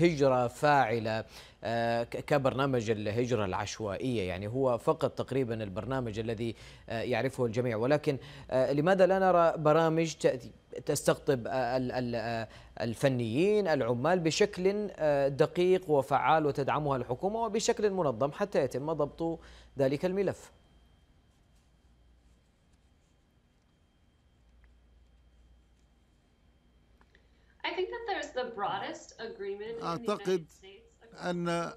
هجرة فاعلة كبرنامج الهجرة العشوائية يعني هو فقط تقريبا البرنامج الذي يعرفه الجميع ولكن لماذا لا نرى برامج تستقطب الفنيين العمال بشكل آه، دقيق وفعال وتدعمها الحكومة وبشكل منظم حتى يتم ضبط ذلك الملف أعتقد أن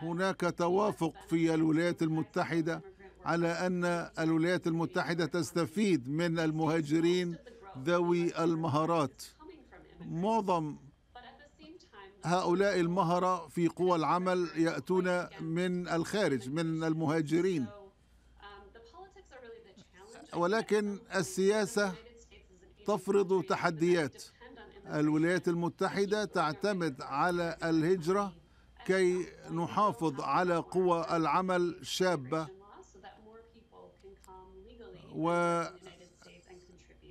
هناك توافق في الولايات المتحدة على أن الولايات المتحدة تستفيد من المهاجرين ذوي المهارات معظم هؤلاء المهرة في قوى العمل يأتون من الخارج من المهاجرين ولكن السياسة تفرض تحديات الولايات المتحدة تعتمد على الهجرة كي نحافظ على قوى العمل شابة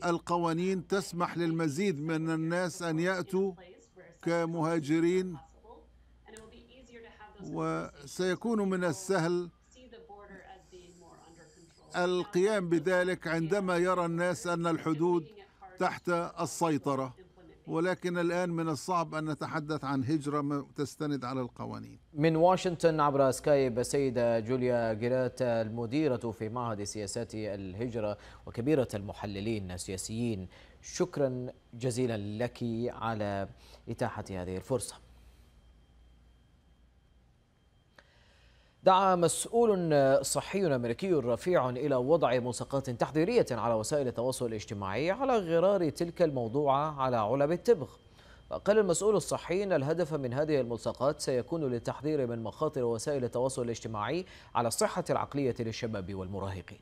القوانين تسمح للمزيد من الناس أن يأتوا كمهاجرين وسيكون من السهل القيام بذلك عندما يرى الناس أن الحدود تحت السيطرة ولكن الآن من الصعب أن نتحدث عن هجرة تستند على القوانين من واشنطن عبر سكايب السيدة جوليا جيرات المديرة في معهد سياسات الهجرة وكبيرة المحللين السياسيين شكرا جزيلا لك على إتاحة هذه الفرصة دعا مسؤول صحي أمريكي رفيع إلى وضع ملصقات تحذيرية على وسائل التواصل الاجتماعي على غرار تلك الموضوعة على علب التبغ وقال المسؤول الصحي أن الهدف من هذه الملصقات سيكون للتحذير من مخاطر وسائل التواصل الاجتماعي على الصحة العقلية للشباب والمراهقين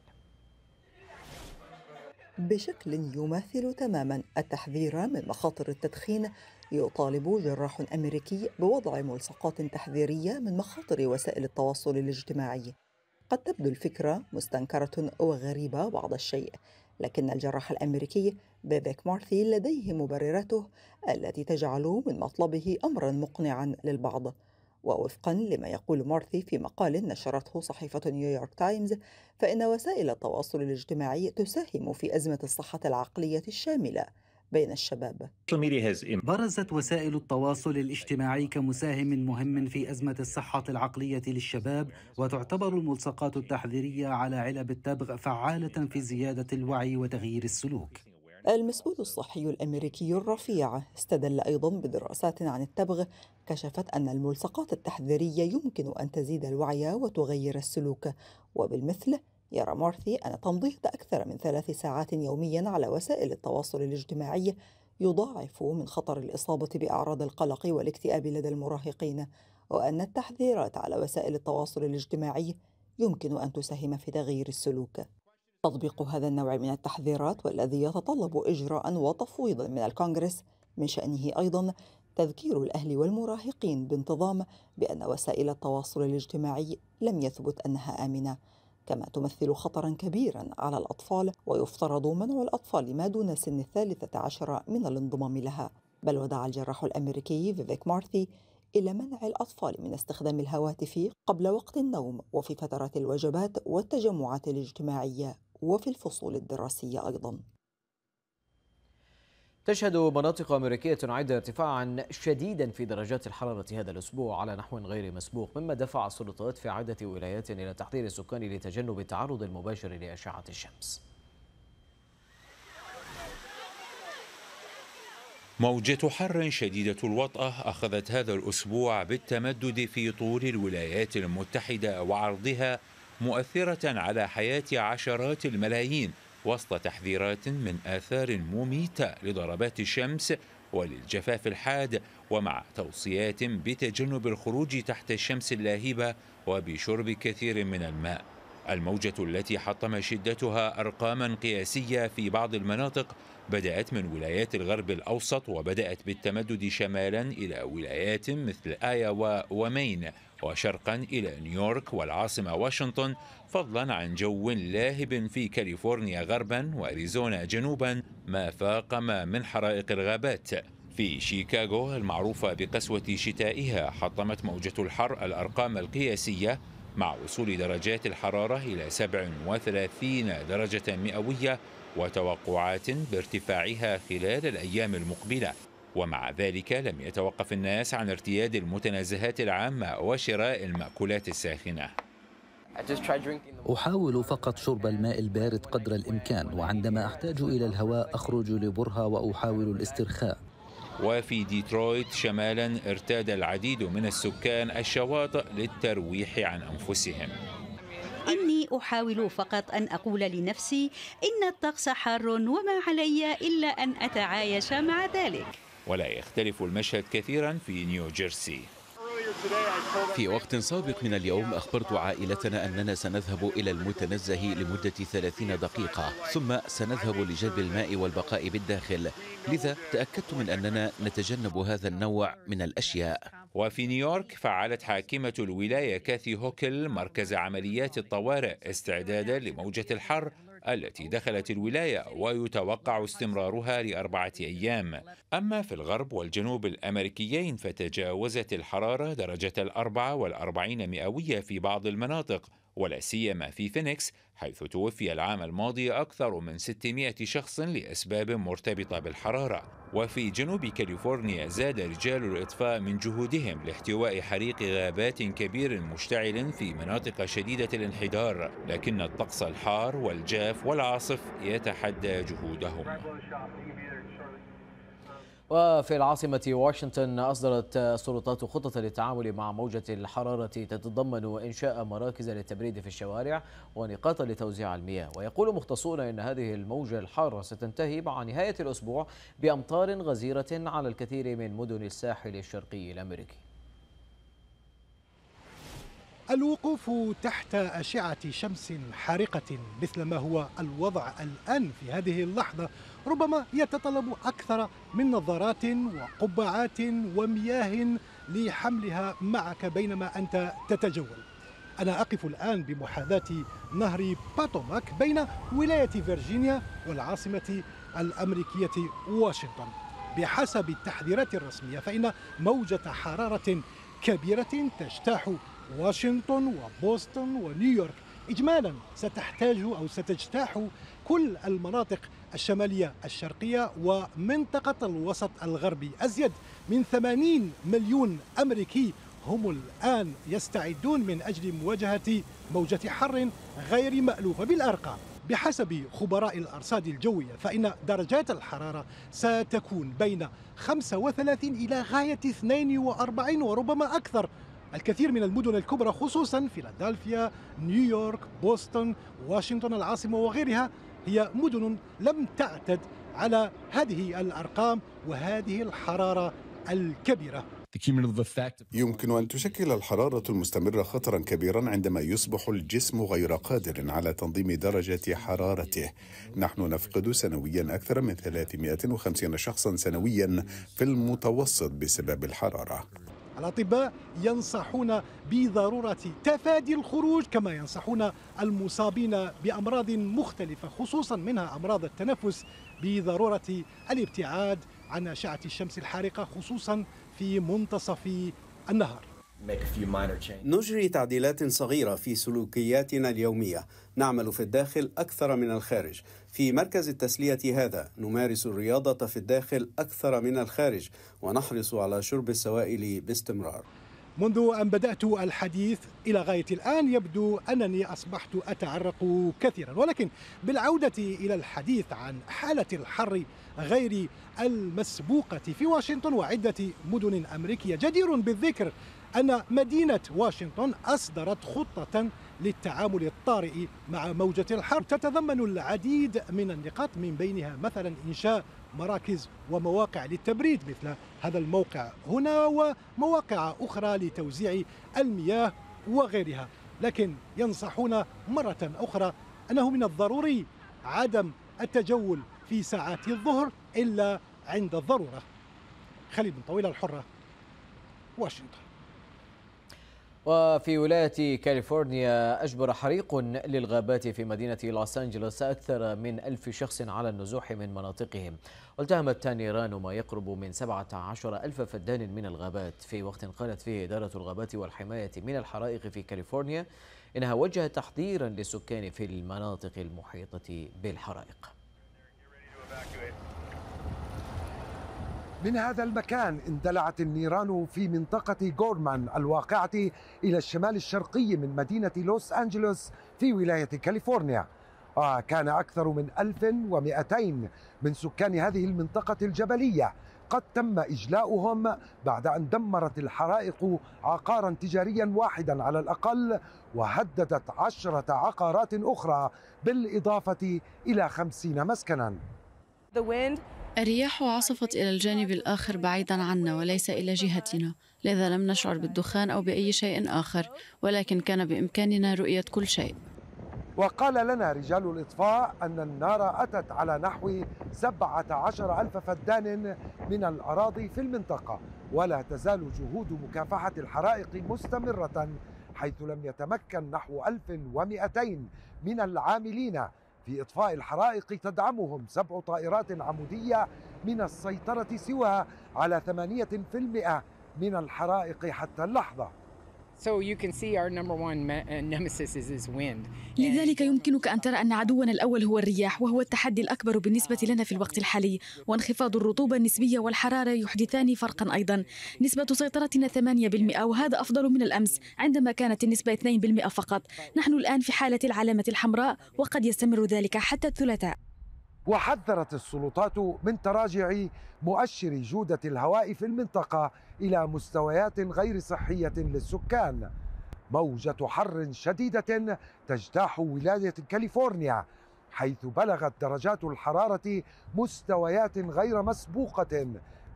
بشكل يماثل تماما التحذير من مخاطر التدخين يطالب جراح امريكي بوضع ملصقات تحذيريه من مخاطر وسائل التواصل الاجتماعي قد تبدو الفكره مستنكره وغريبه بعض الشيء لكن الجراح الامريكي بيبك مارثي لديه مبرراته التي تجعل من مطلبه امرا مقنعا للبعض ووفقا لما يقول مورثي في مقال نشرته صحيفة نيويورك تايمز فإن وسائل التواصل الاجتماعي تساهم في أزمة الصحة العقلية الشاملة بين الشباب برزت وسائل التواصل الاجتماعي كمساهم مهم في أزمة الصحة العقلية للشباب وتعتبر الملصقات التحذيرية على علب التبغ فعالة في زيادة الوعي وتغيير السلوك المسؤول الصحي الامريكي الرفيع استدل ايضا بدراسات عن التبغ كشفت أن الملصقات التحذيرية يمكن أن تزيد الوعي وتغير السلوك وبالمثل يرى مورثي أن تمضية أكثر من ثلاث ساعات يوميا على وسائل التواصل الاجتماعي يضاعف من خطر الإصابة بأعراض القلق والاكتئاب لدى المراهقين وأن التحذيرات على وسائل التواصل الاجتماعي يمكن أن تساهم في تغيير السلوك تطبيق هذا النوع من التحذيرات والذي يتطلب إجراء وتفويض من الكونغرس من شأنه أيضا تذكير الأهل والمراهقين بانتظام بأن وسائل التواصل الاجتماعي لم يثبت أنها آمنة كما تمثل خطرا كبيرا على الأطفال ويفترض منع الأطفال ما دون سن الثالثة عشر من الانضمام لها بل ودعا الجراح الأمريكي فيفيك مارثي إلى منع الأطفال من استخدام الهواتف قبل وقت النوم وفي فترات الوجبات والتجمعات الاجتماعية وفي الفصول الدراسية أيضاً تشهد مناطق أمريكية عدة ارتفاعا شديدا في درجات الحرارة هذا الأسبوع على نحو غير مسبوق مما دفع السلطات في عدة ولايات إلى تحضير السكان لتجنب التعرض المباشر لأشعة الشمس موجة حر شديدة الوطأة أخذت هذا الأسبوع بالتمدد في طول الولايات المتحدة وعرضها مؤثرة على حياة عشرات الملايين وسط تحذيرات من آثار مميتة لضربات الشمس وللجفاف الحاد ومع توصيات بتجنب الخروج تحت الشمس اللاهبة وبشرب كثير من الماء الموجة التي حطم شدتها أرقاما قياسية في بعض المناطق بدأت من ولايات الغرب الأوسط وبدأت بالتمدد شمالا إلى ولايات مثل آيوا ومين وشرقا إلى نيويورك والعاصمة واشنطن فضلا عن جو لاهب في كاليفورنيا غربا وأريزونا جنوبا ما فاقم من حرائق الغابات في شيكاغو المعروفة بقسوة شتائها حطمت موجة الحر الأرقام القياسية مع وصول درجات الحرارة إلى 37 درجة مئوية وتوقعات بارتفاعها خلال الأيام المقبلة ومع ذلك لم يتوقف الناس عن ارتياد المتنزهات العامة وشراء المأكولات الساخنة أحاول فقط شرب الماء البارد قدر الإمكان وعندما أحتاج إلى الهواء أخرج لبرهة وأحاول الاسترخاء وفي ديترويت شمالا ارتاد العديد من السكان الشواطئ للترويح عن أنفسهم إني أحاول فقط أن أقول لنفسي إن الطقس حار وما علي إلا أن أتعايش مع ذلك ولا يختلف المشهد كثيرا في نيوجيرسي في وقت سابق من اليوم أخبرت عائلتنا أننا سنذهب إلى المتنزه لمدة 30 دقيقة ثم سنذهب لجلب الماء والبقاء بالداخل لذا تأكدت من أننا نتجنب هذا النوع من الأشياء وفي نيويورك فعلت حاكمة الولاية كاثي هوكل مركز عمليات الطوارئ استعدادا لموجة الحر التي دخلت الولاية ويتوقع استمرارها لأربعة أيام أما في الغرب والجنوب الأمريكيين فتجاوزت الحرارة درجة الأربعة والأربعين مئوية في بعض المناطق ولا سيما في فينيكس حيث توفي العام الماضي أكثر من 600 شخص لأسباب مرتبطة بالحرارة وفي جنوب كاليفورنيا زاد رجال الإطفاء من جهودهم لاحتواء حريق غابات كبير مشتعل في مناطق شديدة الانحدار لكن الطقس الحار والجاف والعاصف يتحدى جهودهم وفي العاصمة واشنطن أصدرت السلطات خطة للتعامل مع موجة الحرارة تتضمن إنشاء مراكز للتبريد في الشوارع ونقاط لتوزيع المياه ويقول مختصون إن هذه الموجة الحارة ستنتهي مع نهاية الأسبوع بأمطار غزيرة على الكثير من مدن الساحل الشرقي الأمريكي الوقوف تحت أشعة شمس حارقة مثل ما هو الوضع الآن في هذه اللحظة ربما يتطلب أكثر من نظارات وقبعات ومياه لحملها معك بينما أنت تتجول أنا أقف الآن بمحاذاة نهر باتوماك بين ولاية فيرجينيا والعاصمة الأمريكية واشنطن بحسب التحذيرات الرسمية فإن موجة حرارة كبيرة تجتاح واشنطن وبوسطن ونيويورك إجمالا ستحتاج أو ستجتاح كل المناطق الشمالية الشرقية ومنطقة الوسط الغربي أزيد من 80 مليون أمريكي هم الآن يستعدون من أجل مواجهة موجة حر غير مألوفة بالأرقام بحسب خبراء الأرصاد الجوية فإن درجات الحرارة ستكون بين 35 إلى غاية 42 وربما أكثر الكثير من المدن الكبرى خصوصا فيلادلفيا نيويورك بوسطن واشنطن العاصمة وغيرها هي مدن لم تعتد على هذه الأرقام وهذه الحرارة الكبيرة يمكن أن تشكل الحرارة المستمرة خطرا كبيرا عندما يصبح الجسم غير قادر على تنظيم درجة حرارته نحن نفقد سنويا أكثر من 350 شخصا سنويا في المتوسط بسبب الحرارة الأطباء ينصحون بضرورة تفادي الخروج كما ينصحون المصابين بأمراض مختلفة خصوصا منها أمراض التنفس بضرورة الابتعاد عن أشعة الشمس الحارقة خصوصا في منتصف النهار نجري تعديلات صغيرة في سلوكياتنا اليومية نعمل في الداخل أكثر من الخارج في مركز التسلية هذا نمارس الرياضة في الداخل أكثر من الخارج ونحرص على شرب السوائل باستمرار منذ أن بدأت الحديث إلى غاية الآن يبدو أنني أصبحت أتعرق كثيرا ولكن بالعودة إلى الحديث عن حالة الحر غير المسبوقة في واشنطن وعدة مدن أمريكية جدير بالذكر أن مدينة واشنطن أصدرت خطة للتعامل الطارئ مع موجة الحرب تتضمن العديد من النقاط من بينها مثلا إنشاء مراكز ومواقع للتبريد مثل هذا الموقع هنا ومواقع أخرى لتوزيع المياه وغيرها لكن ينصحون مرة أخرى أنه من الضروري عدم التجول في ساعات الظهر إلا عند الضرورة خليل بن طويل الحرة واشنطن وفي ولاية كاليفورنيا أجبر حريق للغابات في مدينة لوس أنجلوس أكثر من ألف شخص على النزوح من مناطقهم والتهمت نيران ما يقرب من 17 ألف فدان من الغابات في وقت قالت فيه إدارة الغابات والحماية من الحرائق في كاليفورنيا إنها وجهت تحذيرا للسكان في المناطق المحيطة بالحرائق من هذا المكان اندلعت النيران في منطقة غورمان الواقعة إلى الشمال الشرقي من مدينة لوس أنجلوس في ولاية كاليفورنيا وكان أكثر من 1200 من سكان هذه المنطقة الجبلية قد تم إجلاؤهم بعد أن دمرت الحرائق عقارا تجاريا واحدا على الأقل وهددت عشرة عقارات أخرى بالإضافة إلى خمسين مسكنا الرياح عصفت إلى الجانب الآخر بعيدا عنا وليس إلى جهتنا لذا لم نشعر بالدخان أو بأي شيء آخر ولكن كان بإمكاننا رؤية كل شيء وقال لنا رجال الإطفاء أن النار أتت على نحو 17 ألف فدان من الأراضي في المنطقة ولا تزال جهود مكافحة الحرائق مستمرة حيث لم يتمكن نحو 1200 من العاملين في إطفاء الحرائق تدعمهم سبع طائرات عمودية من السيطرة سوى على المئة من الحرائق حتى اللحظة لذلك يمكنك أن ترى أن عدونا الأول هو الرياح وهو التحدي الأكبر بالنسبة لنا في الوقت الحالي وانخفاض الرطوبة النسبية والحرارة يحدثان فرقا أيضا نسبة سيطرتنا 8% وهذا أفضل من الأمس عندما كانت النسبة 2% فقط نحن الآن في حالة العلامة الحمراء وقد يستمر ذلك حتى الثلاثاء وحذرت السلطات من تراجع مؤشر جودة الهواء في المنطقة إلى مستويات غير صحية للسكان موجة حر شديدة تجتاح ولاية كاليفورنيا حيث بلغت درجات الحرارة مستويات غير مسبوقة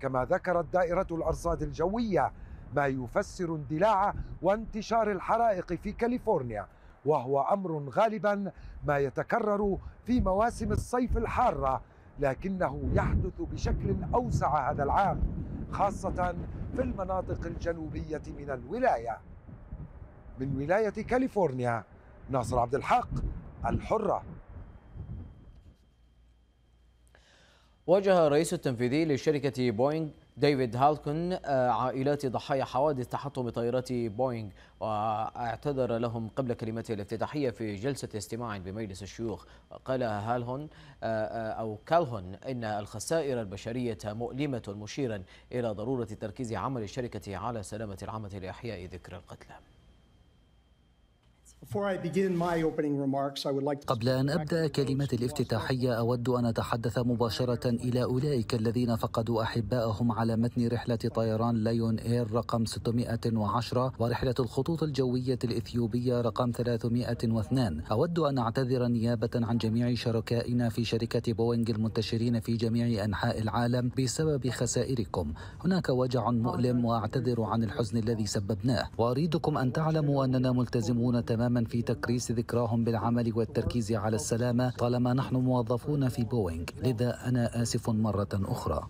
كما ذكرت دائرة الأرصاد الجوية ما يفسر اندلاع وانتشار الحرائق في كاليفورنيا وهو امر غالبا ما يتكرر في مواسم الصيف الحاره لكنه يحدث بشكل اوسع هذا العام خاصه في المناطق الجنوبيه من الولايه من ولايه كاليفورنيا ناصر عبد الحق الحره وجه الرئيس التنفيذي لشركة بوينغ ديفيد هالكن آه، عائلات ضحايا حوادث تحطم طائرات بوينغ واعتذر لهم قبل كلمته الافتتاحية في جلسة استماع بمجلس الشيوخ قال هالهون آه، آه، أو كالهون إن الخسائر البشرية مؤلمة مشيرا إلى ضرورة تركيز عمل الشركة على سلامة العامة لإحياء ذكرى القتلى قبل أن أبدأ كلمتي الافتتاحية أود أن أتحدث مباشرة إلى أولئك الذين فقدوا أحبائهم على متن رحلة طيران ليون إير رقم 610 ورحلة الخطوط الجوية الإثيوبية رقم 302 أود أن أعتذر نيابة عن جميع شركائنا في شركة بوينغ المنتشرين في جميع أنحاء العالم بسبب خسائركم هناك وجع مؤلم وأعتذر عن الحزن الذي سببناه وأريدكم أن تعلموا أننا ملتزمون تماما تماما في تكريس ذكراهم بالعمل والتركيز على السلامة طالما نحن موظفون في بوينغ لذا أنا آسف مرة أخرى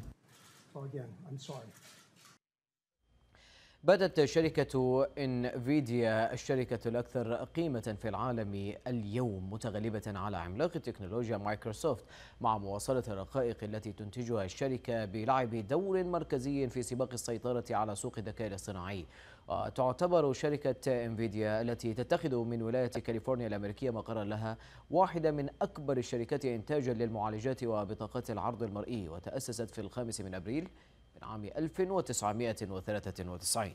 بدت شركة انفيديا الشركة الأكثر قيمة في العالم اليوم متغلبة على عملاق التكنولوجيا مايكروسوفت مع مواصلة الرقائق التي تنتجها الشركة بلعب دور مركزي في سباق السيطرة على سوق الذكاء الاصطناعي وتعتبر شركة انفيديا التي تتخذ من ولاية كاليفورنيا الأمريكية مقرا لها واحدة من أكبر الشركات إنتاجا للمعالجات وبطاقات العرض المرئي وتأسست في الخامس من أبريل من عام 1993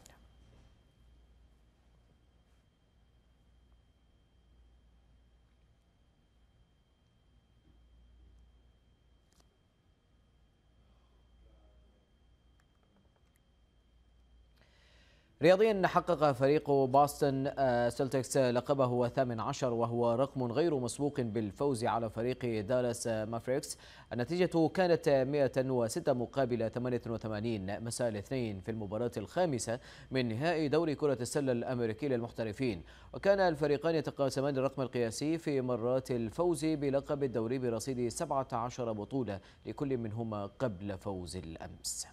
رياضيا حقق فريق باستن آه، سلتكس لقبه الثامن عشر وهو رقم غير مسبوق بالفوز على فريق دالاس مافريكس النتيجة كانت 106 مقابل 88 مساء الاثنين في المباراة الخامسة من نهائي دوري كرة السلة الأمريكي للمحترفين وكان الفريقان يتقاسمان الرقم القياسي في مرات الفوز بلقب الدوري برصيد 17 بطولة لكل منهما قبل فوز الأمس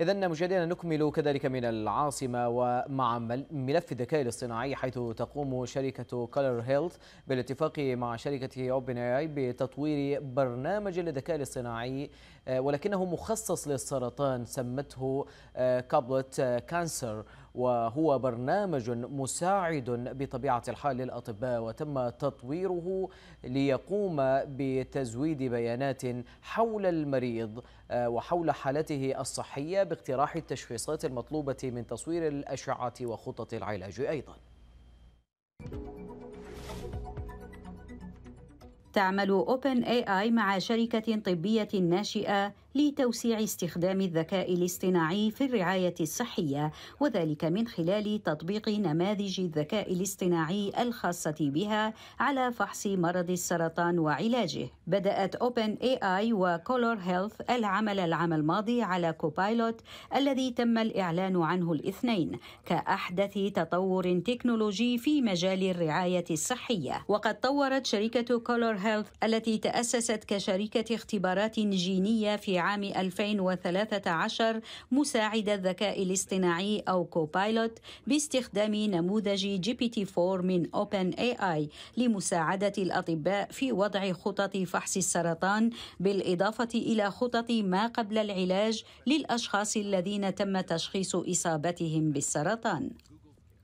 إذا مشاهدينا نكمل كذلك من العاصمة ومع ملف الذكاء الاصطناعي حيث تقوم شركة كولر هيلث بالاتفاق مع شركة أوبن اي بتطوير برنامج للذكاء الاصطناعي آه، ولكنه مخصص للسرطان سمته آه، كابلت آه، كانسر وهو برنامج مساعد بطبيعة الحال للأطباء وتم تطويره ليقوم بتزويد بيانات حول المريض آه، وحول حالته الصحية باقتراح التشخيصات المطلوبة من تصوير الأشعة وخطط العلاج أيضاً تعمل أوبن اي اي مع شركة طبية ناشئة لتوسيع استخدام الذكاء الاصطناعي في الرعايه الصحيه وذلك من خلال تطبيق نماذج الذكاء الاصطناعي الخاصه بها على فحص مرض السرطان وعلاجه بدات اوبن اي اي وكولور هيلث العمل العام الماضي على كوبايلوت الذي تم الاعلان عنه الاثنين كاحدث تطور تكنولوجي في مجال الرعايه الصحيه وقد طورت شركه كولور هيلث التي تاسست كشركه اختبارات جينيه في عام 2013 مساعد الذكاء الاصطناعي أو كوبايلوت باستخدام نموذج جي بي تي 4 من أوبن اي اي لمساعدة الأطباء في وضع خطط فحص السرطان بالإضافة إلى خطط ما قبل العلاج للأشخاص الذين تم تشخيص إصابتهم بالسرطان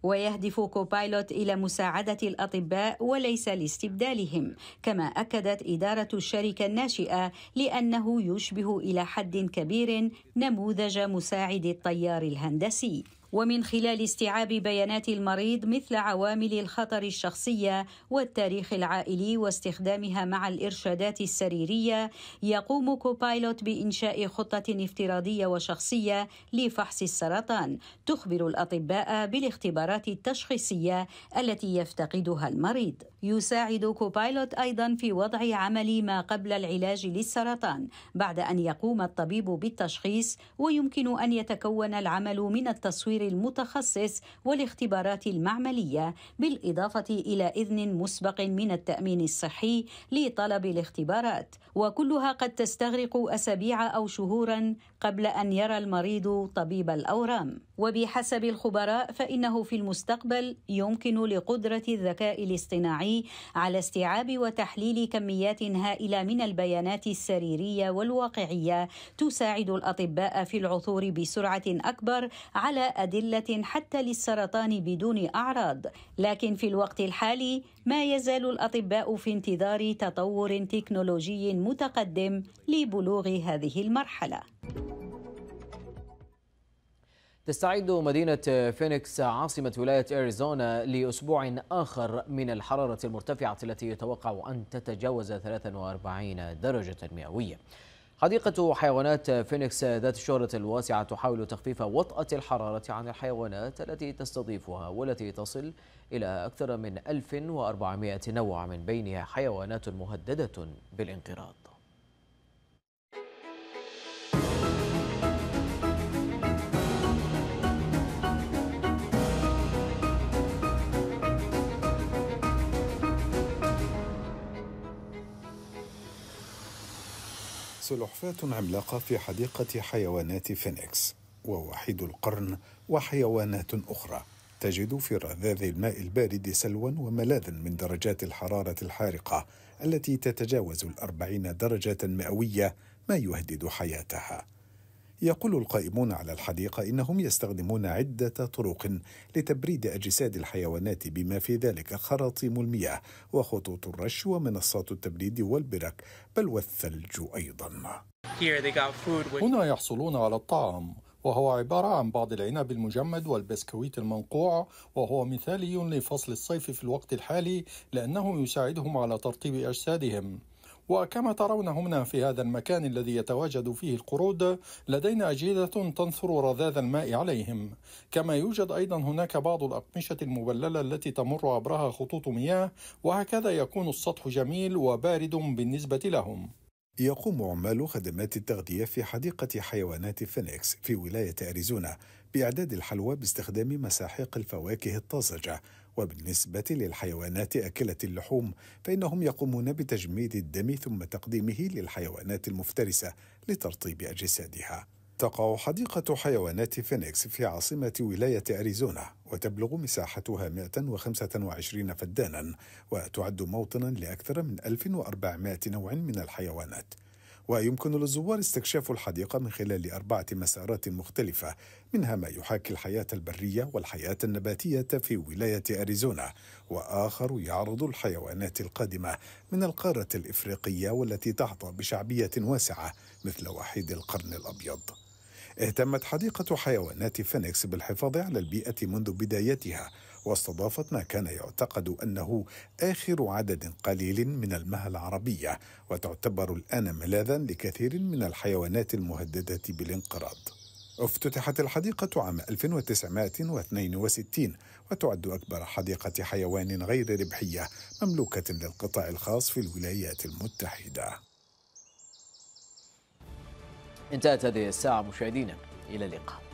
ويهدف كوبايلوت إلى مساعدة الأطباء وليس لاستبدالهم كما أكدت إدارة الشركة الناشئة لأنه يشبه إلى حد كبير نموذج مساعد الطيار الهندسي ومن خلال استيعاب بيانات المريض مثل عوامل الخطر الشخصيه والتاريخ العائلي واستخدامها مع الارشادات السريريه يقوم كوبايلوت بانشاء خطه افتراضيه وشخصيه لفحص السرطان تخبر الاطباء بالاختبارات التشخيصيه التي يفتقدها المريض يساعد كوبايلوت أيضا في وضع عمل ما قبل العلاج للسرطان بعد أن يقوم الطبيب بالتشخيص ويمكن أن يتكون العمل من التصوير المتخصص والاختبارات المعملية بالإضافة إلى إذن مسبق من التأمين الصحي لطلب الاختبارات وكلها قد تستغرق أسابيع أو شهورا قبل أن يرى المريض طبيب الأورام وبحسب الخبراء فإنه في المستقبل يمكن لقدرة الذكاء الاصطناعي على استيعاب وتحليل كميات هائلة من البيانات السريرية والواقعية تساعد الأطباء في العثور بسرعة أكبر على أدلة حتى للسرطان بدون أعراض، لكن في الوقت الحالي ما يزال الأطباء في انتظار تطور تكنولوجي متقدم لبلوغ هذه المرحلة. تستعد مدينة فينيكس عاصمة ولاية أريزونا لأسبوع آخر من الحرارة المرتفعة التي يتوقع أن تتجاوز 43 درجة مئوية حديقة حيوانات فينيكس ذات الشهرة الواسعة تحاول تخفيف وطأة الحرارة عن الحيوانات التي تستضيفها والتي تصل إلى أكثر من 1400 نوع من بينها حيوانات مهددة بالانقراض سلحفاة عملاقة في حديقة حيوانات فينيكس ووحيد القرن وحيوانات أخرى تجد في رذاذ الماء البارد سلوا وملاذا من درجات الحرارة الحارقة التي تتجاوز الأربعين درجة مئوية ما يهدد حياتها يقول القائمون على الحديقة إنهم يستخدمون عدة طرق لتبريد أجساد الحيوانات بما في ذلك خراطيم المياه وخطوط الرش ومنصات التبريد والبرك بل والثلج أيضا هنا يحصلون على الطعام وهو عبارة عن بعض العنب المجمد والبسكويت المنقوع وهو مثالي لفصل الصيف في الوقت الحالي لأنه يساعدهم على ترطيب أجسادهم وكما ترون هنا في هذا المكان الذي يتواجد فيه القرود لدينا أجهزة تنثر رذاذ الماء عليهم كما يوجد أيضا هناك بعض الأقمشة المبللة التي تمر عبرها خطوط مياه وهكذا يكون السطح جميل وبارد بالنسبة لهم يقوم عمال خدمات التغذية في حديقة حيوانات فينيكس في ولاية أريزونا بإعداد الحلوى باستخدام مساحيق الفواكه الطازجة وبالنسبة للحيوانات أكلة اللحوم فإنهم يقومون بتجميد الدم ثم تقديمه للحيوانات المفترسة لترطيب أجسادها تقع حديقة حيوانات فينيكس في عاصمة ولاية أريزونا وتبلغ مساحتها 125 فدانا وتعد موطنا لأكثر من 1400 نوع من الحيوانات ويمكن للزوار استكشاف الحديقة من خلال أربعة مسارات مختلفة منها ما يحاكي الحياة البرية والحياة النباتية في ولاية أريزونا وآخر يعرض الحيوانات القادمة من القارة الإفريقية والتي تحظى بشعبية واسعة مثل وحيد القرن الأبيض اهتمت حديقة حيوانات فينيكس بالحفاظ على البيئة منذ بدايتها واستضافت ما كان يعتقد أنه آخر عدد قليل من المها العربية وتعتبر الآن ملاذا لكثير من الحيوانات المهددة بالانقراض افتتحت الحديقة عام 1962 وتعد أكبر حديقة حيوان غير ربحية مملوكة للقطاع الخاص في الولايات المتحدة انتهت هذه الساعة مشاهدينا إلى اللقاء